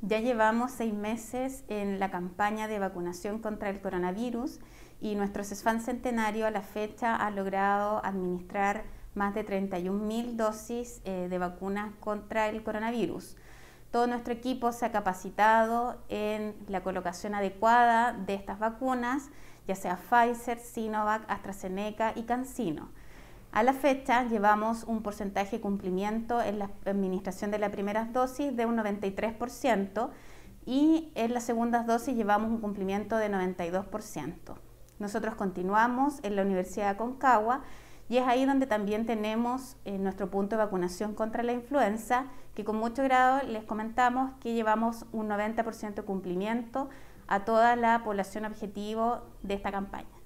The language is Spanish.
Ya llevamos seis meses en la campaña de vacunación contra el coronavirus y nuestro CESFAN Centenario a la fecha ha logrado administrar más de 31.000 dosis eh, de vacunas contra el coronavirus. Todo nuestro equipo se ha capacitado en la colocación adecuada de estas vacunas, ya sea Pfizer, Sinovac, AstraZeneca y CanSino. A la fecha llevamos un porcentaje de cumplimiento en la administración de las primeras dosis de un 93% y en las segundas dosis llevamos un cumplimiento de 92%. Nosotros continuamos en la Universidad de Aconcagua y es ahí donde también tenemos eh, nuestro punto de vacunación contra la influenza, que con mucho grado les comentamos que llevamos un 90% de cumplimiento a toda la población objetivo de esta campaña.